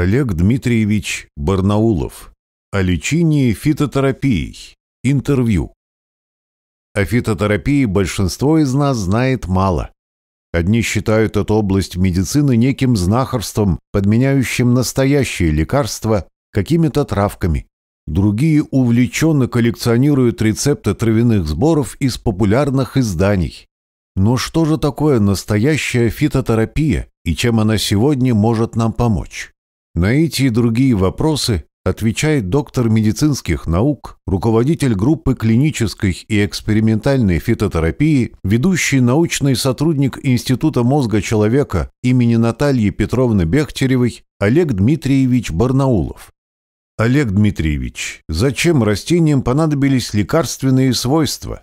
Олег Дмитриевич Барнаулов. О лечении фитотерапией. Интервью. О фитотерапии большинство из нас знает мало. Одни считают эту область медицины неким знахарством, подменяющим настоящие лекарства какими-то травками. Другие увлеченно коллекционируют рецепты травяных сборов из популярных изданий. Но что же такое настоящая фитотерапия и чем она сегодня может нам помочь? На эти и другие вопросы отвечает доктор медицинских наук, руководитель группы клинической и экспериментальной фитотерапии, ведущий научный сотрудник Института мозга человека имени Натальи Петровны Бехтеревой Олег Дмитриевич Барнаулов. Олег Дмитриевич, зачем растениям понадобились лекарственные свойства?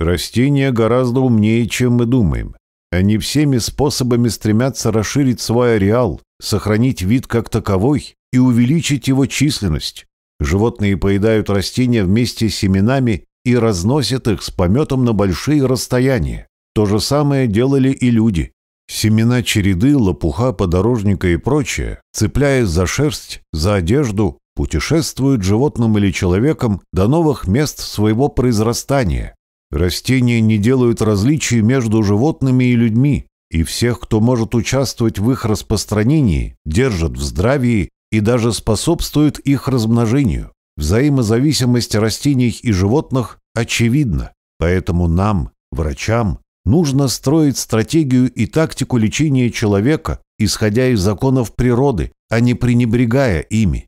Растения гораздо умнее, чем мы думаем. Они всеми способами стремятся расширить свой ареал, сохранить вид как таковой и увеличить его численность. Животные поедают растения вместе с семенами и разносят их с пометом на большие расстояния. То же самое делали и люди. Семена череды, лопуха, подорожника и прочее, цепляясь за шерсть, за одежду, путешествуют животным или человеком до новых мест своего произрастания. Растения не делают различий между животными и людьми, и всех, кто может участвовать в их распространении, держат в здравии и даже способствует их размножению. Взаимозависимость растений и животных очевидна, поэтому нам, врачам, нужно строить стратегию и тактику лечения человека, исходя из законов природы, а не пренебрегая ими.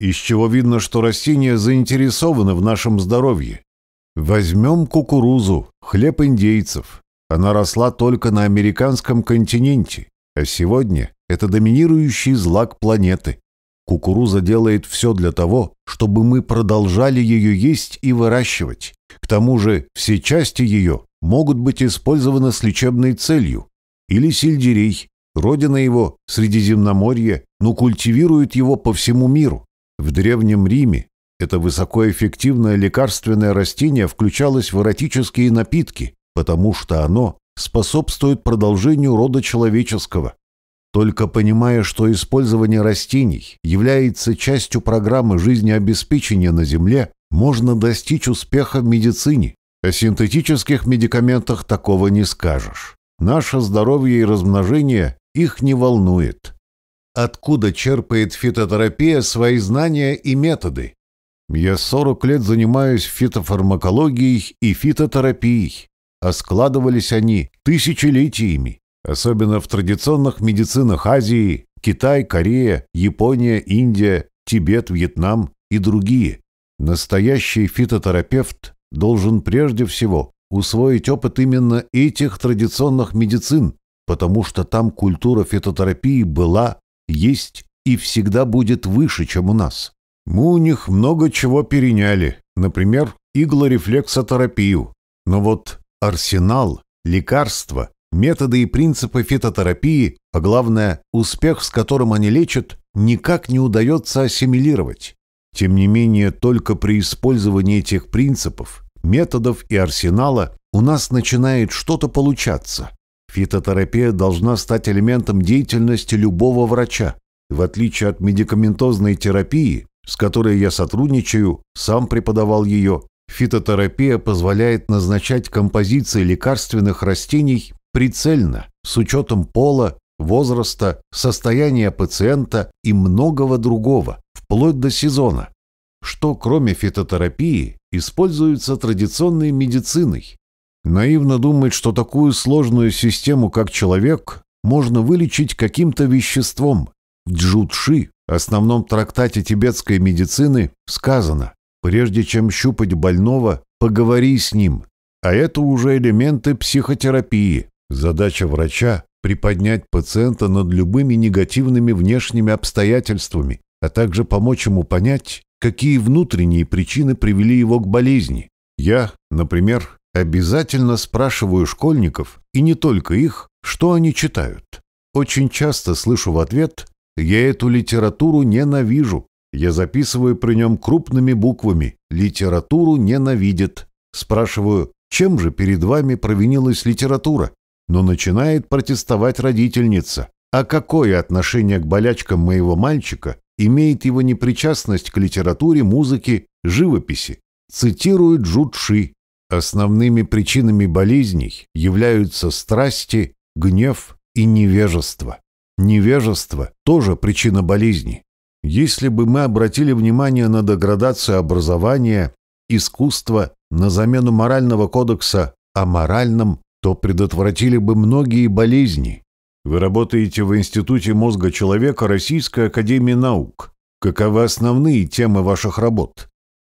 Из чего видно, что растения заинтересованы в нашем здоровье. Возьмем кукурузу, хлеб индейцев, она росла только на американском континенте, а сегодня это доминирующий злак планеты. Кукуруза делает все для того, чтобы мы продолжали ее есть и выращивать. К тому же все части ее могут быть использованы с лечебной целью. Или сельдерей. Родина его – Средиземноморье, но ну, культивируют его по всему миру. В Древнем Риме это высокоэффективное лекарственное растение включалось в эротические напитки, потому что оно способствует продолжению рода человеческого. Только понимая, что использование растений является частью программы жизнеобеспечения на Земле, можно достичь успеха в медицине. О синтетических медикаментах такого не скажешь. Наше здоровье и размножение их не волнует. Откуда черпает фитотерапия свои знания и методы? Я 40 лет занимаюсь фитофармакологией и фитотерапией а складывались они тысячелетиями, особенно в традиционных медицинах Азии, Китай, Корея, Япония, Индия, Тибет, Вьетнам и другие. Настоящий фитотерапевт должен прежде всего усвоить опыт именно этих традиционных медицин, потому что там культура фитотерапии была, есть и всегда будет выше, чем у нас. Мы у них много чего переняли, например, иглорефлексотерапию. Но вот Арсенал, лекарства, методы и принципы фитотерапии, а главное, успех, с которым они лечат, никак не удается ассимилировать. Тем не менее, только при использовании этих принципов, методов и арсенала у нас начинает что-то получаться. Фитотерапия должна стать элементом деятельности любого врача. В отличие от медикаментозной терапии, с которой я сотрудничаю, сам преподавал ее, Фитотерапия позволяет назначать композиции лекарственных растений прицельно, с учетом пола, возраста, состояния пациента и многого другого, вплоть до сезона, что кроме фитотерапии используется традиционной медициной. Наивно думать, что такую сложную систему, как человек, можно вылечить каким-то веществом. В Джудши, основном трактате тибетской медицины, сказано, Прежде чем щупать больного, поговори с ним. А это уже элементы психотерапии. Задача врача – приподнять пациента над любыми негативными внешними обстоятельствами, а также помочь ему понять, какие внутренние причины привели его к болезни. Я, например, обязательно спрашиваю школьников, и не только их, что они читают. Очень часто слышу в ответ «Я эту литературу ненавижу, я записываю при нем крупными буквами «Литературу ненавидит». Спрашиваю, чем же перед вами провинилась литература? Но начинает протестовать родительница. А какое отношение к болячкам моего мальчика имеет его непричастность к литературе, музыке, живописи? Цитирует Джудши. Основными причинами болезней являются страсти, гнев и невежество. Невежество – тоже причина болезни. Если бы мы обратили внимание на деградацию образования, искусства, на замену морального кодекса аморальным, то предотвратили бы многие болезни. Вы работаете в Институте мозга человека Российской Академии Наук. Каковы основные темы ваших работ?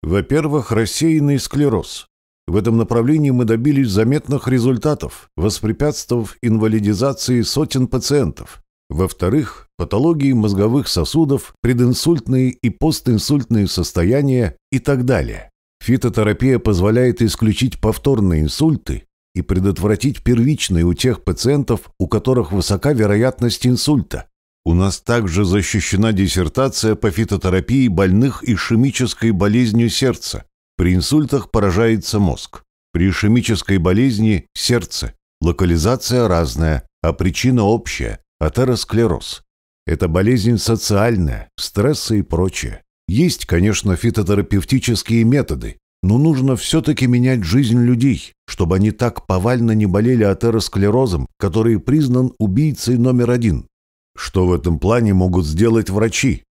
Во-первых, рассеянный склероз. В этом направлении мы добились заметных результатов, воспрепятствовав инвалидизации сотен пациентов. Во-вторых, патологии мозговых сосудов, прединсультные и постинсультные состояния и так далее. Фитотерапия позволяет исключить повторные инсульты и предотвратить первичные у тех пациентов, у которых высока вероятность инсульта. У нас также защищена диссертация по фитотерапии больных ишемической болезнью сердца. При инсультах поражается мозг. При ишемической болезни – сердце. Локализация разная, а причина общая атеросклероз. Это болезнь социальная, стрессы и прочее. Есть, конечно, фитотерапевтические методы, но нужно все-таки менять жизнь людей, чтобы они так повально не болели атеросклерозом, который признан убийцей номер один. Что в этом плане могут сделать врачи?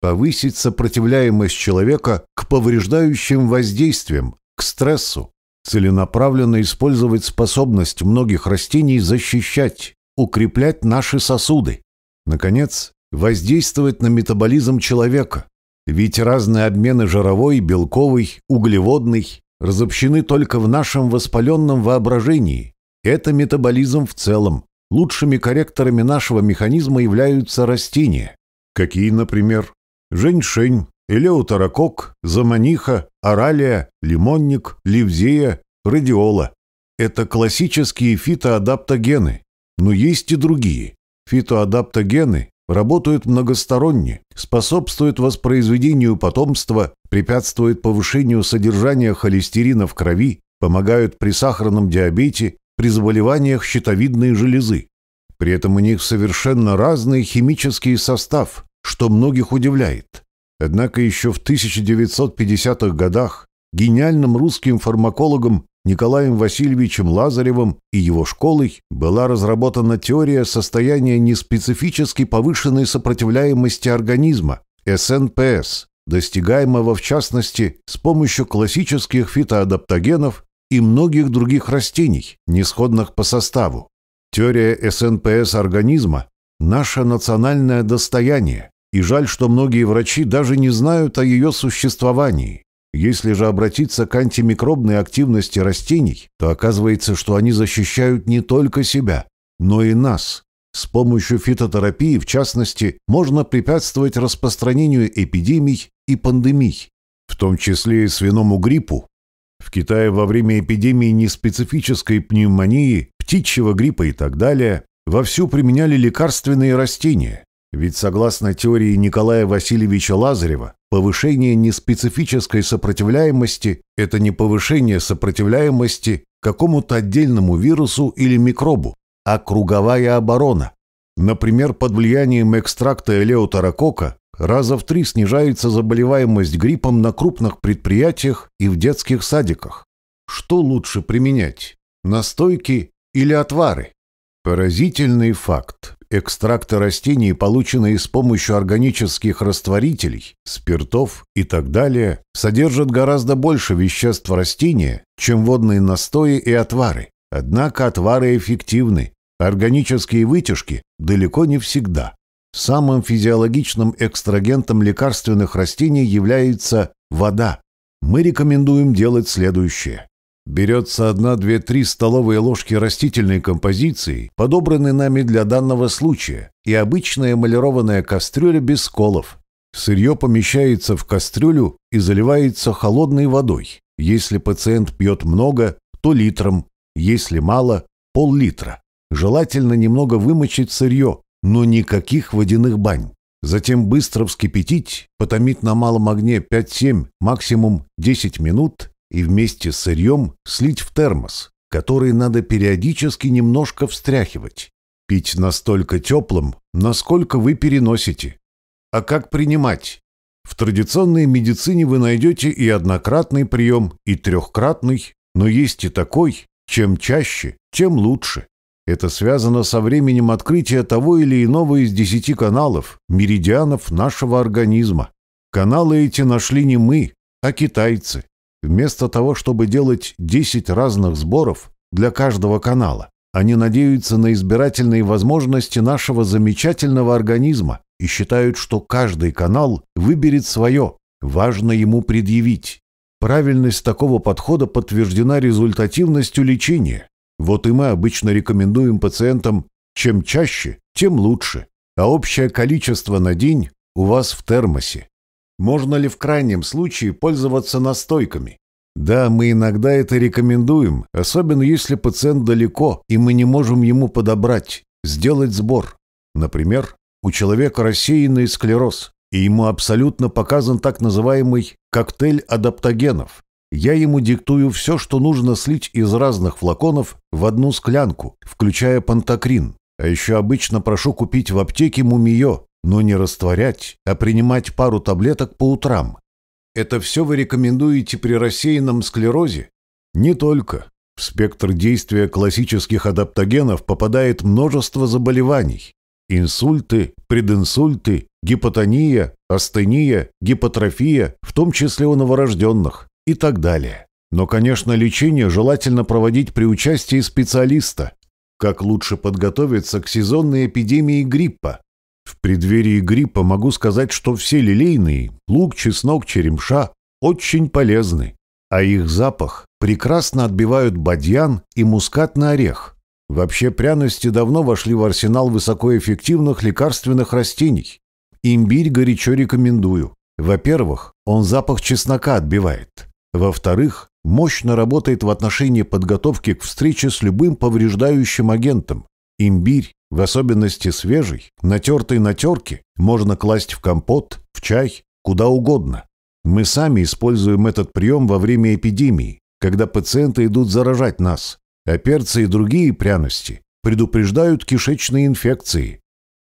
Повысить сопротивляемость человека к повреждающим воздействиям, к стрессу, целенаправленно использовать способность многих растений защищать, укреплять наши сосуды. Наконец, воздействовать на метаболизм человека. Ведь разные обмены жировой, белковой, углеводной разобщены только в нашем воспаленном воображении. Это метаболизм в целом. Лучшими корректорами нашего механизма являются растения. Какие, например? Женьшень, элеутерокок, заманиха, оралия, лимонник, ливзея, радиола. Это классические фитоадаптогены. Но есть и другие. Фитоадаптогены работают многосторонне, способствуют воспроизведению потомства, препятствуют повышению содержания холестерина в крови, помогают при сахарном диабете, при заболеваниях щитовидной железы. При этом у них совершенно разный химический состав, что многих удивляет. Однако еще в 1950-х годах гениальным русским фармакологом Николаем Васильевичем Лазаревым и его школой была разработана теория состояния неспецифически повышенной сопротивляемости организма, СНПС, достигаемого в частности с помощью классических фитоадаптогенов и многих других растений, несходных по составу. Теория СНПС организма – наше национальное достояние, и жаль, что многие врачи даже не знают о ее существовании. Если же обратиться к антимикробной активности растений, то оказывается, что они защищают не только себя, но и нас. С помощью фитотерапии, в частности, можно препятствовать распространению эпидемий и пандемий, в том числе и свиному гриппу. В Китае во время эпидемии неспецифической пневмонии, птичьего гриппа и так далее вовсю применяли лекарственные растения. Ведь согласно теории Николая Васильевича Лазарева, Повышение неспецифической сопротивляемости – это не повышение сопротивляемости какому-то отдельному вирусу или микробу, а круговая оборона. Например, под влиянием экстракта элеутерокока раза в три снижается заболеваемость гриппом на крупных предприятиях и в детских садиках. Что лучше применять – настойки или отвары? Поразительный факт экстракты растений, полученные с помощью органических растворителей, спиртов и так далее, содержат гораздо больше веществ растения, чем водные настои и отвары. Однако отвары эффективны, органические вытяжки далеко не всегда. Самым физиологичным экстрагентом лекарственных растений является вода. Мы рекомендуем делать следующее. Берется одна, две, три столовые ложки растительной композиции, подобранной нами для данного случая, и обычная эмалированная кастрюля без сколов. Сырье помещается в кастрюлю и заливается холодной водой. Если пациент пьет много, то литром, если мало – пол-литра. Желательно немного вымочить сырье, но никаких водяных бань. Затем быстро вскипятить, потомить на малом огне 5-7, максимум 10 минут и вместе с сырьем слить в термос, который надо периодически немножко встряхивать. Пить настолько теплым, насколько вы переносите. А как принимать? В традиционной медицине вы найдете и однократный прием, и трехкратный, но есть и такой, чем чаще, тем лучше. Это связано со временем открытия того или иного из десяти каналов, меридианов нашего организма. Каналы эти нашли не мы, а китайцы. Вместо того, чтобы делать 10 разных сборов для каждого канала, они надеются на избирательные возможности нашего замечательного организма и считают, что каждый канал выберет свое, важно ему предъявить. Правильность такого подхода подтверждена результативностью лечения. Вот и мы обычно рекомендуем пациентам чем чаще, тем лучше, а общее количество на день у вас в термосе. Можно ли в крайнем случае пользоваться настойками? Да, мы иногда это рекомендуем, особенно если пациент далеко, и мы не можем ему подобрать, сделать сбор. Например, у человека рассеянный склероз, и ему абсолютно показан так называемый коктейль адаптогенов. Я ему диктую все, что нужно слить из разных флаконов в одну склянку, включая пантокрин. А еще обычно прошу купить в аптеке мумиё, но не растворять, а принимать пару таблеток по утрам. Это все вы рекомендуете при рассеянном склерозе? Не только. В спектр действия классических адаптогенов попадает множество заболеваний. Инсульты, прединсульты, гипотония, астения, гипотрофия, в том числе у новорожденных и так далее. Но, конечно, лечение желательно проводить при участии специалиста, как лучше подготовиться к сезонной эпидемии гриппа? В преддверии гриппа могу сказать, что все лилейные – лук, чеснок, черемша – очень полезны, а их запах прекрасно отбивают бадьян и мускатный орех. Вообще пряности давно вошли в арсенал высокоэффективных лекарственных растений. Имбирь горячо рекомендую. Во-первых, он запах чеснока отбивает. Во-вторых, мощно работает в отношении подготовки к встрече с любым повреждающим агентом. Имбирь, в особенности свежий, натертый на терке, можно класть в компот, в чай, куда угодно. Мы сами используем этот прием во время эпидемии, когда пациенты идут заражать нас, а перцы и другие пряности предупреждают кишечные инфекции.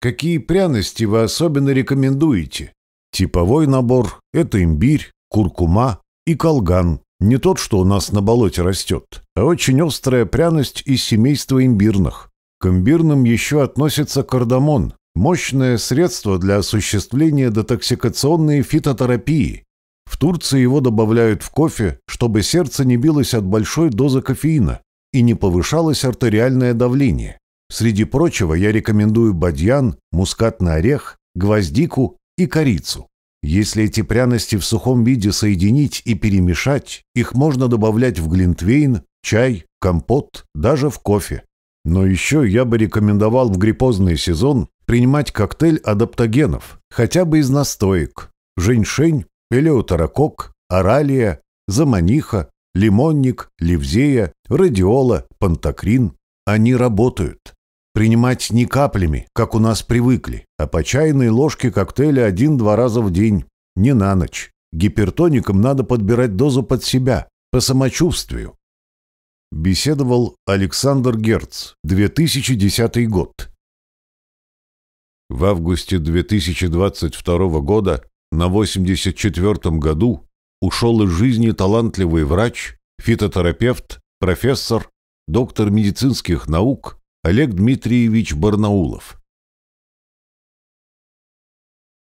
Какие пряности вы особенно рекомендуете? Типовой набор – это имбирь, куркума и колган. Не тот, что у нас на болоте растет, а очень острая пряность из семейства имбирных. К имбирным еще относится кардамон, мощное средство для осуществления детоксикационной фитотерапии. В Турции его добавляют в кофе, чтобы сердце не билось от большой дозы кофеина и не повышалось артериальное давление. Среди прочего я рекомендую бадьян, мускатный орех, гвоздику и корицу. Если эти пряности в сухом виде соединить и перемешать, их можно добавлять в глинтвейн, чай, компот, даже в кофе. Но еще я бы рекомендовал в гриппозный сезон принимать коктейль адаптогенов, хотя бы из настоек. Женьшень, элеутерокок, оралия, заманиха, лимонник, ливзея, радиола, пантокрин. Они работают принимать не каплями, как у нас привыкли, а по чайной ложке коктейля один-два раза в день, не на ночь. Гипертоникам надо подбирать дозу под себя, по самочувствию. Беседовал Александр Герц, 2010 год. В августе 2022 года, на 84-м году, ушел из жизни талантливый врач, фитотерапевт, профессор, доктор медицинских наук, Олег Дмитриевич Барнаулов.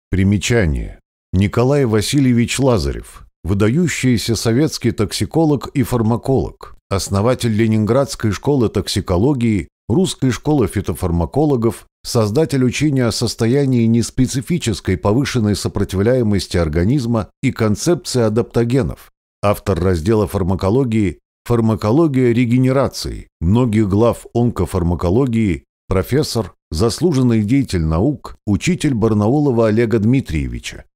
Примечание. Николай Васильевич Лазарев, выдающийся советский токсиколог и фармаколог, основатель Ленинградской школы токсикологии, Русской школы фитофармакологов, создатель учения о состоянии неспецифической повышенной сопротивляемости организма и концепции адаптогенов, автор раздела фармакологии Фармакология регенерации. Многих глав онкофармакологии. Профессор, заслуженный деятель наук, учитель Барнаулова Олега Дмитриевича.